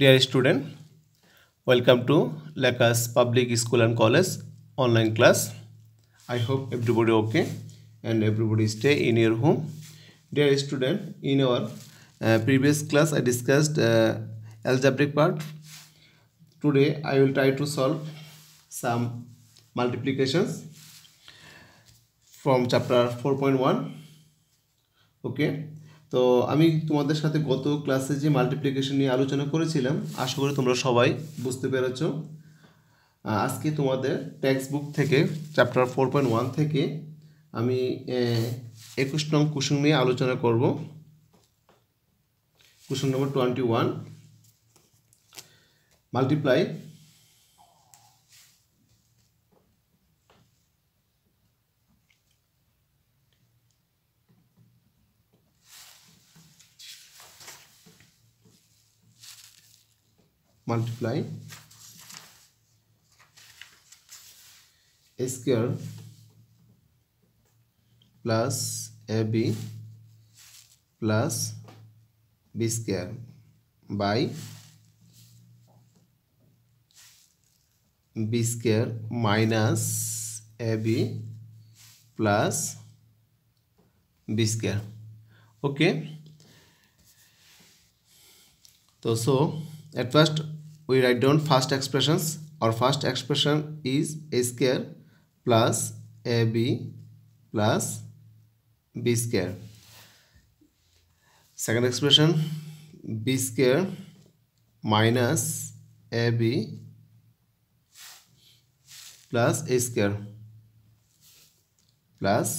Dear student, welcome to Lakas Public School and College online class. I hope everybody okay and everybody stay in your home. Dear student, in our uh, previous class I discussed uh, algebraic part. Today I will try to solve some multiplications from chapter 4.1 okay তো আমি তোমাদের সাথে গত ক্লাসে যে multiplication নিয়ে আলোচনা করেছিলাম আশা করি তোমরা সবাই বুঝতে পেরেছ আজকে তোমাদের টেক্সটবুক বুক থেকে চ্যাপ্টার ফোর পয়েন্ট ওয়ান থেকে আমি একুশ নং কুসুম নিয়ে আলোচনা করব কুসুম নম্বর twenty one multiply multiply a square plus ab plus b square by b square minus ab plus b square okay तो so at first we write down first expressions our first expression is a square plus ab plus b square second expression b square minus ab plus a square plus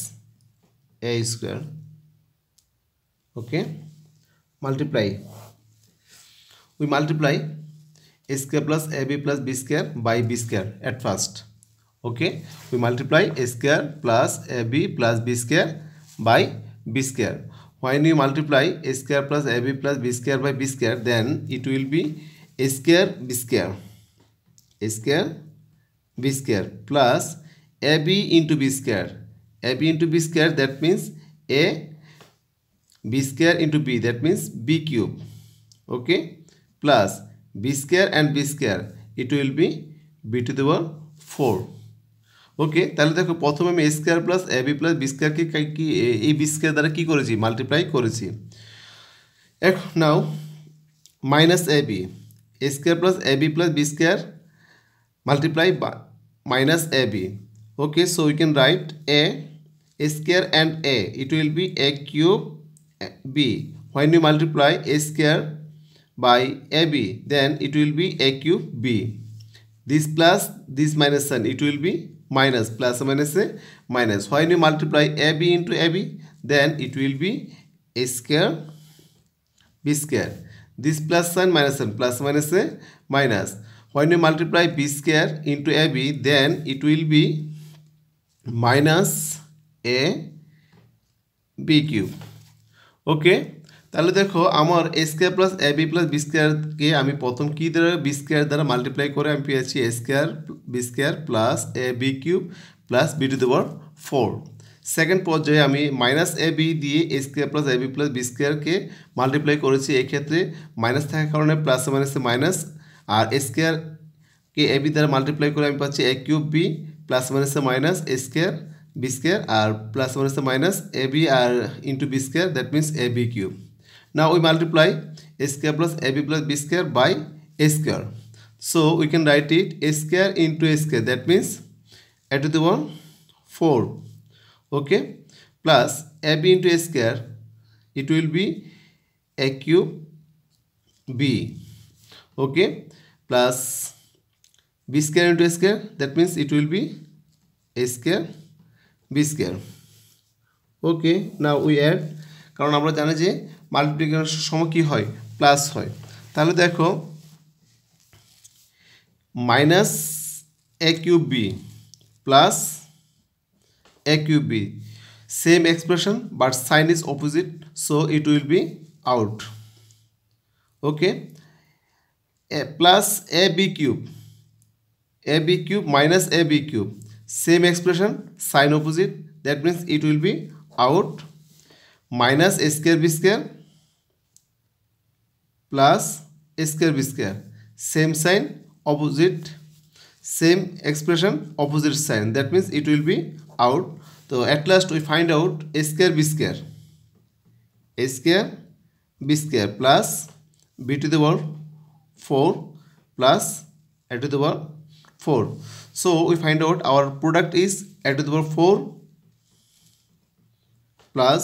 a square okay multiply we multiply a square plus ab plus b square by b square at first okay we multiply a square plus ab plus b square by b square when we multiply a square plus ab plus b square by b square then it will be a square b square a square b square plus ab into b square ab into b square that means a b square into b that means b cube okay plus b square and b square it will be b to the power 4 okay তাহলে দেখো প্রথমে আমি A square plus A B plus B স্কোয়ারকে কি এই B square দ্বারা কী করেছি multiply করেছি এখন now minus A B A square plus A B plus B square multiply minus AB. Okay, so we can write A, A square and A. It will be A cube B. When you multiply A square by AB then it will be A cube B. This plus this minus sign it will be minus plus minus A minus. When you multiply AB into AB then it will be A square B square. This plus sign minus sign plus minus A minus. When you multiply B square into AB then it will be minus A B cube. Okay. তাহলে দেখো আমার A square plus A B plus B স্কোয়ারকে আমি প্রথম কী দ্বারা B square দ্বারা multiply করে আমি পেয়েছি A square B square plus A B cube plus B to the power four second পর্যায়ে আমি মাইনাস এ বি দিয়ে A square plus A B plus B স্কোয়ারকে মাল্টিপ্লাই করেছি এক্ষেত্রে মাইনাস থাকার কারণে প্লাস মাইনাসে মাইনাস আর এ স্কোয়ারকে এ বি দ্বারা মাল্টিপ্লাই করে আমি পাচ্ছি এ কিউব বি প্লাস মাইনাসে minus A square B square আর প্লাস মাইনাসে মাইনাস এ বি আর into B square that means A B cube Now we multiply a square plus ab plus b square by a square. So we can write it a square into a square. That means a to the power 4. Okay. Plus ab into a square. It will be a cube b. Okay. Plus b square into a square. That means it will be a square b square. Okay. Now we add কারণ আমরা জানি যে multiplication সময় কী হয় plus হয় তাহলে দেখো minus A cube B plus A cube B same expression but sign is opposite so it will be out okay plus A B cube A B cube minus A B cube same expression sign opposite that means it will be out minus A square B square plus A square B square same sign opposite same expression opposite sign that means it will be out তো at last we find out A square B square A square B square plus B to the power four plus A to the power four so we find out our product is A to the power four plus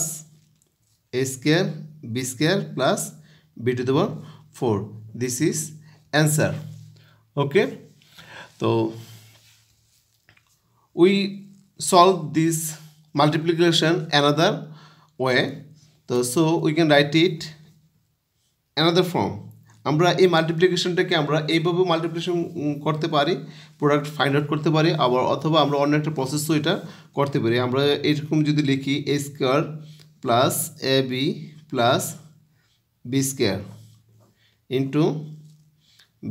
a square b square plus b to the power 4 this is answer okay so we solve this multiplication another way তো so we can write it another form আমরা এই মাল্টিপ্লিকেশনটাকে আমরা এইভাবে multiplication করতে পারি product find out করতে পারি আবার অথবা আমরা অন্য একটা প্রসেসও এটা করতে পারি আমরা এরকম যদি লিখি A square plus A B plus B square into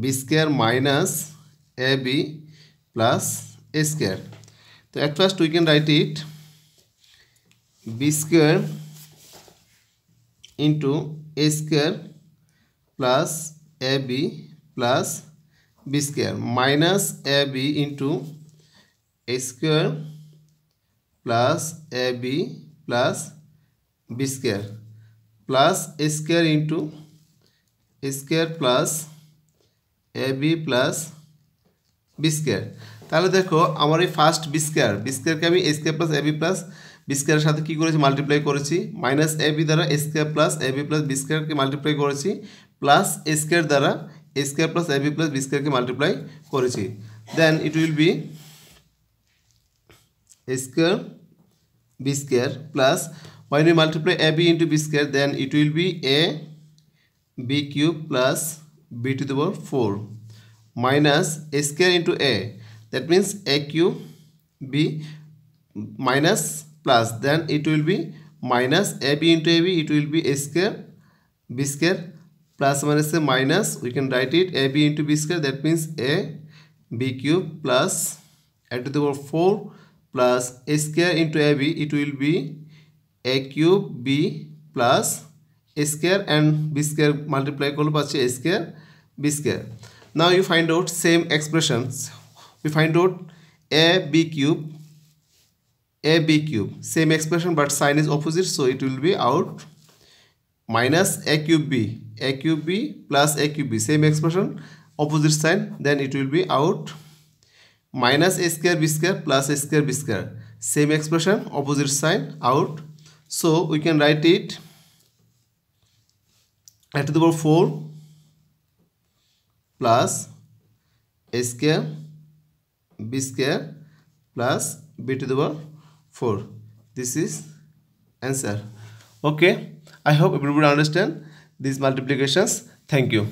B square minus A B plus A square तो at first we can write it B square into A square plus A B plus B square minus A B into A square plus A B plus B square plus A square into square plus A B plus B square তাহলে দেখো আমার এই first B square B স্কোয়ারকে আমি A square plus A B plus B স্কোয়ারের সাথে কী করেছি multiply করেছি মাইনাস এ বি দ্বারা A square plus A B plus B স্কোয়ারকে মাল্টিপ্লাই করেছি প্লাস এ স্কোয়ার দ্বারা A square plus A B plus B স্কোয়ারকে মাল্টিপ্লাই করেছি then it will be A square B square plus When we multiply AB into B square, then it will be A B cube plus B to the power 4 minus A square into A. That means A cube B minus plus then it will be minus AB into AB it will be A square B square plus minus a minus we can write it AB into B square that means A B cube plus A to the power 4 plus A square into AB it will be A cube B plus square and B square multiply করলে পাচ্ছি A square B square now you find out same expressions we find out A B cube A B cube same expression but sign is opposite so it will be out minus A cube B A cube B plus A cube B same expression opposite sign then it will be out minus a square b square plus a square b square same expression opposite sign out So we can write it a to the power 4 plus a square b square plus b to the power 4. This is answer. Okay. I hope everybody understand these multiplications. Thank you.